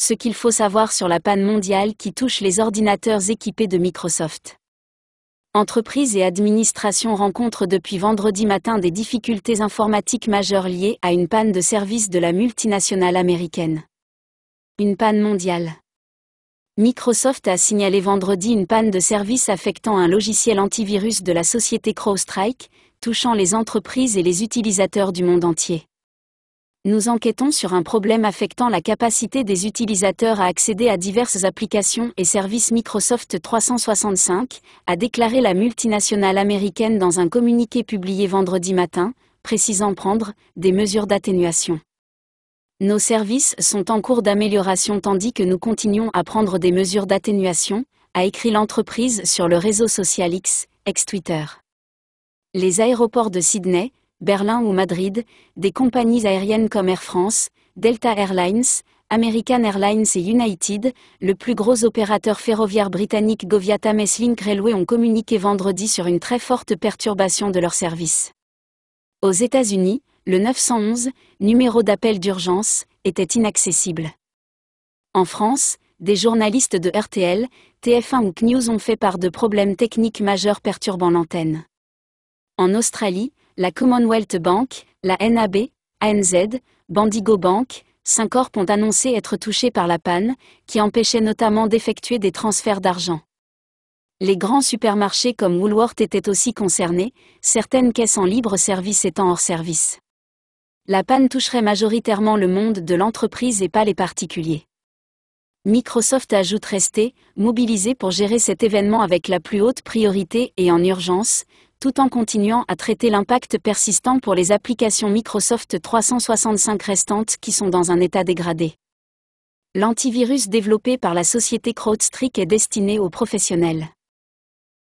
ce qu'il faut savoir sur la panne mondiale qui touche les ordinateurs équipés de Microsoft. Entreprises et administrations rencontrent depuis vendredi matin des difficultés informatiques majeures liées à une panne de service de la multinationale américaine. Une panne mondiale. Microsoft a signalé vendredi une panne de service affectant un logiciel antivirus de la société Crowstrike, touchant les entreprises et les utilisateurs du monde entier nous enquêtons sur un problème affectant la capacité des utilisateurs à accéder à diverses applications et services Microsoft 365, a déclaré la multinationale américaine dans un communiqué publié vendredi matin, précisant prendre des mesures d'atténuation. Nos services sont en cours d'amélioration tandis que nous continuons à prendre des mesures d'atténuation, a écrit l'entreprise sur le réseau social X, ex-Twitter. Les aéroports de Sydney, Berlin ou Madrid, des compagnies aériennes comme Air France, Delta Airlines, American Airlines et United, le plus gros opérateur ferroviaire britannique Goviata Messlink Railway ont communiqué vendredi sur une très forte perturbation de leur service. Aux États-Unis, le 911, numéro d'appel d'urgence, était inaccessible. En France, des journalistes de RTL, TF1 ou CNews ont fait part de problèmes techniques majeurs perturbant l'antenne. En Australie, la Commonwealth Bank, la NAB, ANZ, Bandigo Bank, Syncorp ont annoncé être touchés par la panne, qui empêchait notamment d'effectuer des transferts d'argent. Les grands supermarchés comme Woolworth étaient aussi concernés, certaines caisses en libre-service étant hors service. La panne toucherait majoritairement le monde de l'entreprise et pas les particuliers. Microsoft ajoute rester mobilisé pour gérer cet événement avec la plus haute priorité et en urgence, tout en continuant à traiter l'impact persistant pour les applications Microsoft 365 restantes qui sont dans un état dégradé. L'antivirus développé par la société CrowdStrike est destiné aux professionnels.